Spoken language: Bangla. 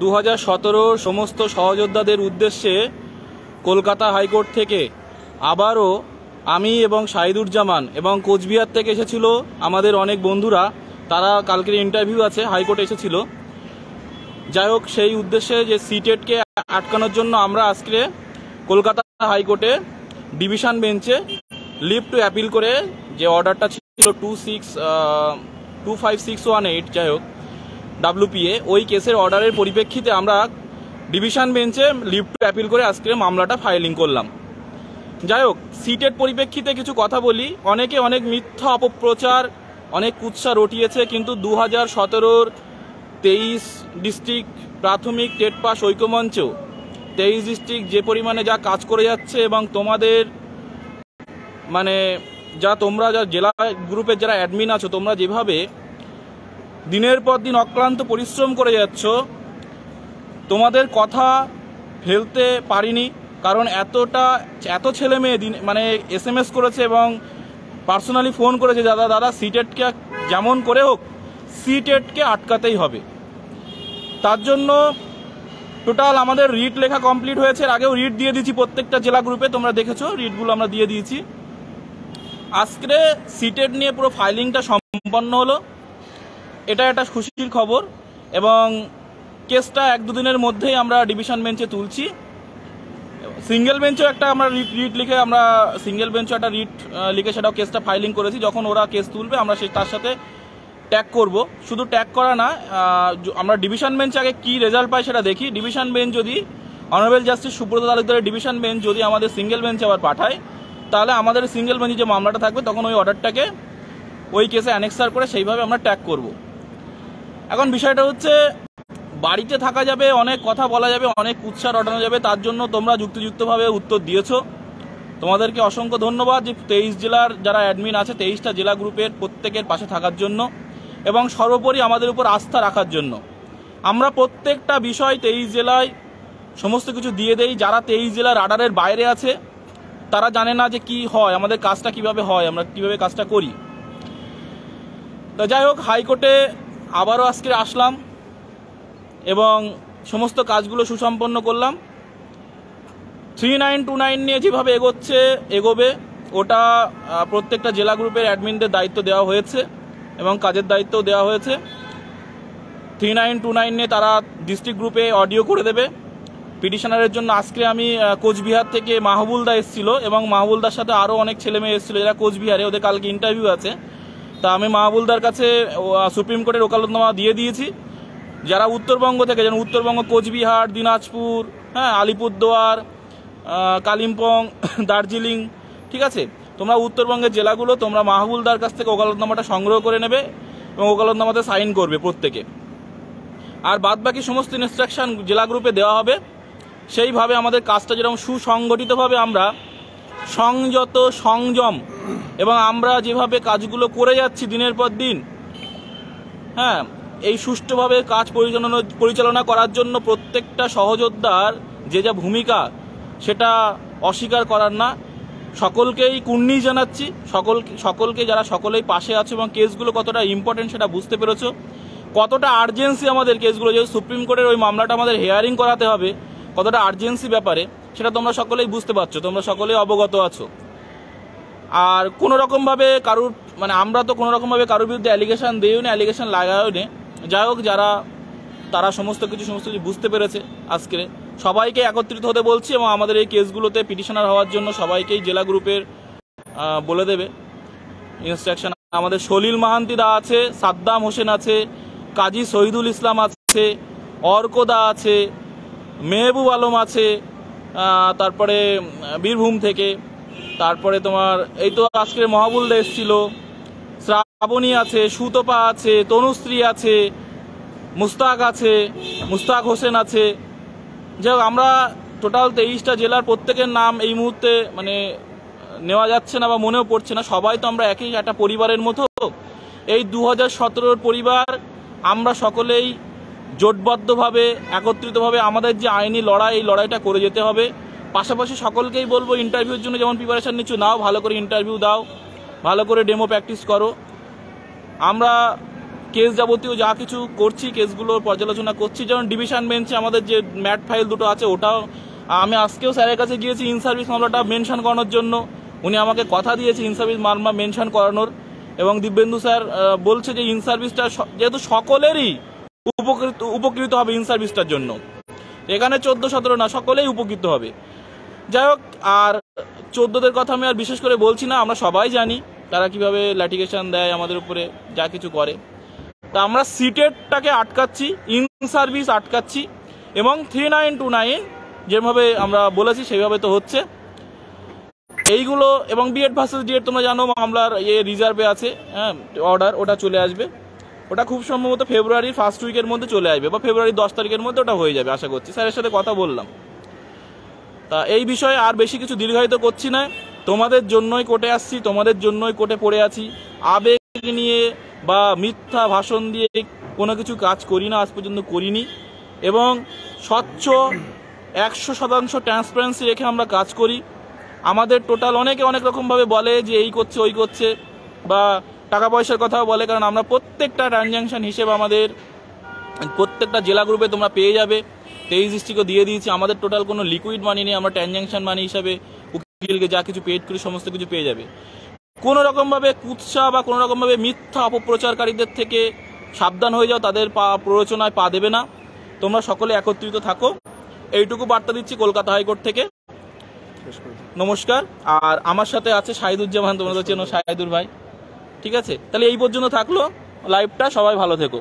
দু হাজার সমস্ত সহযোদ্ধাদের উদ্দেশ্যে কলকাতা হাইকোর্ট থেকে আবারও আমি এবং জামান এবং কোচবিহার থেকে এসেছিল আমাদের অনেক বন্ধুরা তারা কালকের ইন্টারভিউ আছে হাইকোর্টে এসেছিল যাই হোক সেই উদ্দেশ্যে যে সিটেটকে আটকানোর জন্য আমরা আজকে কলকাতা হাইকোর্টে ডিভিশন বেঞ্চে লিভ টু অ্যাপিল করে যে অর্ডারটা ছিল two six two five six one eight যাই হোক ডাব্লুপিএ ওই কেসের অর্ডারের পরিপ্রেক্ষিতে আমরা ডিভিশন বেঞ্চে লিফট টু অ্যাপিল করে আজকে মামলাটা ফাইলিং করলাম যাই হোক সিটের পরিপ্রেক্ষিতে কিছু কথা বলি অনেকে অনেক মিথ্যা অপপ্রচার অনেক কুৎসা রটিয়েছে কিন্তু দু হাজার সতেরোর তেইশ ডিস্ট্রিক্ট প্রাথমিক টেট পাস ঐক্যমঞ্চ তেইশ ডিস্ট্রিক্ট যে পরিমাণে যা কাজ করে যাচ্ছে এবং তোমাদের মানে যা তোমরা যা জেলা গ্রুপের যারা অ্যাডমিন আছো তোমরা যেভাবে দিনের পর দিন অক্লান্ত পরিশ্রম করে যাচ্ছ তোমাদের কথা ফেলতে পারিনি কারণ এতটা এত ছেলে মেয়ে দিন মানে এস এম এস করেছে এবং পার্সোনালি ফোন করেছে দাদা দাদা সিটেটকে যেমন করে হোক সিটেটকে আটকাতেই হবে তার জন্য টোটাল আমাদের রিট লেখা কমপ্লিট হয়েছে আগেও রিট দিয়ে দিয়েছি প্রত্যেকটা জেলা গ্রুপে তোমরা দেখেছো রিটগুলো আমরা দিয়ে দিয়েছি আজকে সিটেট নিয়ে পুরো ফাইলিংটা সম্পন্ন হলো এটা একটা খুশির খবর এবং কেসটা এক দুদিনের মধ্যেই আমরা ডিভিশন বেঞ্চে তুলছি সিঙ্গেল বেঞ্চও একটা আমরা রিট রিট লিখে আমরা সিঙ্গেল বেঞ্চও একটা রিট লিখে সেটাও কেসটা ফাইলিং করেছি যখন ওরা কেস তুলবে আমরা সে তার সাথে ট্যাগ করব শুধু ট্যাগ করা না আমরা ডিভিশন বেঞ্চ আগে কি রেজাল্ট পাই সেটা দেখি ডিভিশন বেঞ্চ যদি অনারেবল জাস্টিস সুব্রত তালুকদারের ডিভিশন বেঞ্চ যদি আমাদের সিঙ্গেল বেঞ্চে আবার পাঠায় তাহলে আমাদের সিঙ্গেল বেঞ্চে যে মামলাটা থাকবে তখন ওই অর্ডারটাকে ওই কেসে অ্যানেক্সার করে সেইভাবে আমরা ট্যাগ করবো এখন বিষয়টা হচ্ছে বাড়িতে থাকা যাবে অনেক কথা বলা যাবে অনেক উৎসাহ রটানো যাবে তার জন্য তোমরা যুক্তিযুক্তভাবে উত্তর দিয়েছ তোমাদেরকে অসংখ্য ধন্যবাদ যে তেইশ জেলার যারা অ্যাডমিন আছে তেইশটা জেলা গ্রুপের প্রত্যেকের পাশে থাকার জন্য এবং সর্বোপরি আমাদের উপর আস্থা রাখার জন্য আমরা প্রত্যেকটা বিষয় তেইশ জেলায় সমস্ত কিছু দিয়ে দেই যারা তেইশ জেলার রাডারের বাইরে আছে তারা জানে না যে কি হয় আমাদের কাজটা কিভাবে হয় আমরা কিভাবে কাজটা করি তো যাই হোক হাইকোর্টে আবারও আজকে আসলাম এবং সমস্ত কাজগুলো সুসম্পন্ন করলাম থ্রি নাইন টু নাইন নিয়ে যেভাবে এগোচ্ছে এগোবে ওটা প্রত্যেকটা জেলা গ্রুপের অ্যাডমিনদের দায়িত্ব দেওয়া হয়েছে এবং কাজের দায়িত্বও দেওয়া হয়েছে থ্রি নাইন টু নাইন নিয়ে তারা ডিস্ট্রিক্ট গ্রুপে অডিও করে দেবে পিটিশনারের জন্য আজকে আমি কোচবিহার থেকে মাহবুলদা এসেছিল এবং মাহবুলদার সাথে আরও অনেক ছেলেমেয়ে এসেছিলো যারা কোচবিহারে ওদের কালকে ইন্টারভিউ আছে তা আমি মাহবুলদার কাছে সুপ্রিম কোর্টের ওকালতনামা দিয়ে দিয়েছি যারা উত্তরবঙ্গ থেকে যেন উত্তরবঙ্গ কোচবিহার দিনাজপুর হ্যাঁ আলিপুরদুয়ার কালিম্পং দার্জিলিং ঠিক আছে তোমরা উত্তরবঙ্গের জেলাগুলো তোমরা মাহবুলদার কাছ থেকে ওকালতনামাটা সংগ্রহ করে নেবে এবং ওকালতনামাতে সাইন করবে প্রত্যেকে আর বাদ বাকি সমস্ত ইনস্ট্রাকশান জেলা গ্রুপে দেওয়া হবে সেইভাবে আমাদের কাজটা যেরকম সুসংগঠিতভাবে আমরা সংযত সংযম এবং আমরা যেভাবে কাজগুলো করে যাচ্ছি দিনের পর দিন হ্যাঁ এই সুষ্ঠুভাবে কাজ পরিচালনা পরিচালনা করার জন্য প্রত্যেকটা সহযোদ্ধার যে যা ভূমিকা সেটা অস্বীকার করার না সকলকেই কুর্নিশ জানাচ্ছি সকল সকলকে যারা সকলেই পাশে আছে এবং কেসগুলো কতটা ইম্পর্টেন্ট সেটা বুঝতে পেরেছ কতটা আর্জেন্সি আমাদের কেসগুলো যেহেতু সুপ্রিম কোর্টের ওই মামলাটা আমাদের হেয়ারিং করাতে হবে কতটা আর্জেন্সি ব্যাপারে সেটা তোমরা সকলেই বুঝতে পারছো তোমরা সকলেই অবগত আছো আর কোনো রকমভাবে কারুর মানে আমরা তো কোনো রকমভাবে কারোর বিরুদ্ধে অ্যালিগেশন দিইও না অ্যালিগেশন লাগাইও নে যাই হোক যারা তারা সমস্ত কিছু সমস্ত কিছু বুঝতে পেরেছে আজকে সবাইকে একত্রিত হতে বলছি এবং আমাদের এই কেসগুলোতে পিটিশনার হওয়ার জন্য সবাইকেই জেলা গ্রুপের বলে দেবে ইনস্ট্রাকশন আমাদের সলিল মাহান্তিদা আছে সাদ্দাম হোসেন আছে কাজী শহীদুল ইসলাম আছে অর্কদা আছে মেহবুব আলম আছে তারপরে বীরভূম থেকে তারপরে তোমার এই তো আজকের দেশ ছিল শ্রাবণী আছে সুতপা আছে তনুশ্রী আছে মুস্তাক আছে মুস্তাক হোসেন আছে যাই আমরা টোটাল তেইশটা জেলার প্রত্যেকের নাম এই মুহূর্তে মানে নেওয়া যাচ্ছে না বা মনেও পড়ছে না সবাই তো আমরা একই একটা পরিবারের মতো এই দু হাজার পরিবার আমরা সকলেই জোটবদ্ধভাবে একত্রিতভাবে আমাদের যে আইনি লড়াই এই লড়াইটা করে যেতে হবে পাশাপাশি সকলকেই বলবো ইন্টারভিউর জন্য যেমন প্রিপারেশান নিচ্ছ নাও ভালো করে ইন্টারভিউ দাও ভালো করে ডেমো প্র্যাকটিস করো আমরা কেস যাবতীয় যা কিছু করছি কেসগুলোর পর্যালোচনা করছি যেমন ডিভিশন বেঞ্চে আমাদের যে ম্যাট ফাইল দুটো আছে ওটাও আমি আজকেও স্যারের কাছে গিয়েছি ইন সার্ভিস মামলাটা মেনশন করানোর জন্য উনি আমাকে কথা দিয়েছে ইন সার্ভিস মামলা মেনশন করানোর এবং দিব্যেন্দু স্যার বলছে যে ইন সার্ভিসটা যেহেতু সকলেরই উপকৃত উপকৃত হবে ইন সার্ভিসটার জন্য এখানে চোদ্দো সতেরো না সকলেই উপকৃত হবে যাই হোক আর চোদ্দোদের কথা আমি আর বিশেষ করে বলছি না আমরা সবাই জানি তারা কিভাবে ল্যাটিগেশন দেয় আমাদের উপরে যা কিছু করে তা আমরা সিটেটটাকে আটকাচ্ছি ইন সার্ভিস আটকাচ্ছি এবং থ্রি নাইন টু নাইন যেভাবে আমরা বলেছি সেইভাবে তো হচ্ছে এইগুলো এবং বিএড ভার্সেস ডিএড তোমরা জানো মামলার ইয়ে রিজার্ভে আছে হ্যাঁ অর্ডার ওটা চলে আসবে ওটা খুব সম্ভবত ফেব্রুয়ারির ফার্স্ট উইকের মধ্যে চলে আসবে বা ফেব্রুয়ারি দশ তারিখের মধ্যে ওটা হয়ে যাবে আশা করছি স্যারের সাথে কথা বললাম তা এই বিষয়ে আর বেশি কিছু দীর্ঘায়িত করছি না তোমাদের জন্যই কোটে আসছি তোমাদের জন্যই কোটে পড়ে আছি আবেগ নিয়ে বা মিথ্যা ভাষণ দিয়ে কোনো কিছু কাজ করি না আজ পর্যন্ত করিনি এবং স্বচ্ছ একশো শতাংশ ট্রান্সপারেন্সি রেখে আমরা কাজ করি আমাদের টোটাল অনেকে অনেক রকমভাবে বলে যে এই করছে ওই করছে বা টাকা পয়সার কথাও বলে কারণ আমরা প্রত্যেকটা ট্রানজ্যাকশান হিসেবে আমাদের প্রত্যেকটা জেলা গ্রুপে তোমরা পেয়ে যাবে তেইশ ডিস্ট্রিক্টও দিয়ে দিয়েছি আমাদের টোটাল কোনো লিকুইড মানি নেই আমরা ট্রানজ্যাকশান মানি হিসাবে উকিলকে যা কিছু পেড করি সমস্ত কিছু পেয়ে যাবে কোনো রকমভাবে কুৎসা বা কোনো রকমভাবে মিথ্যা অপপ্রচারকারীদের থেকে সাবধান হয়ে যাও তাদের পা প্ররোচনায় পা দেবে না তোমরা সকলে একত্রিত থাকো এইটুকু বার্তা দিচ্ছি কলকাতা হাইকোর্ট থেকে নমস্কার আর আমার সাথে আছে শাহিদুজ্জামান তোমাদের তো চেনো শাহিদুর ভাই ঠিক আছে তাহলে এই পর্যন্ত থাকলো লাইভটা সবাই ভালো থেকো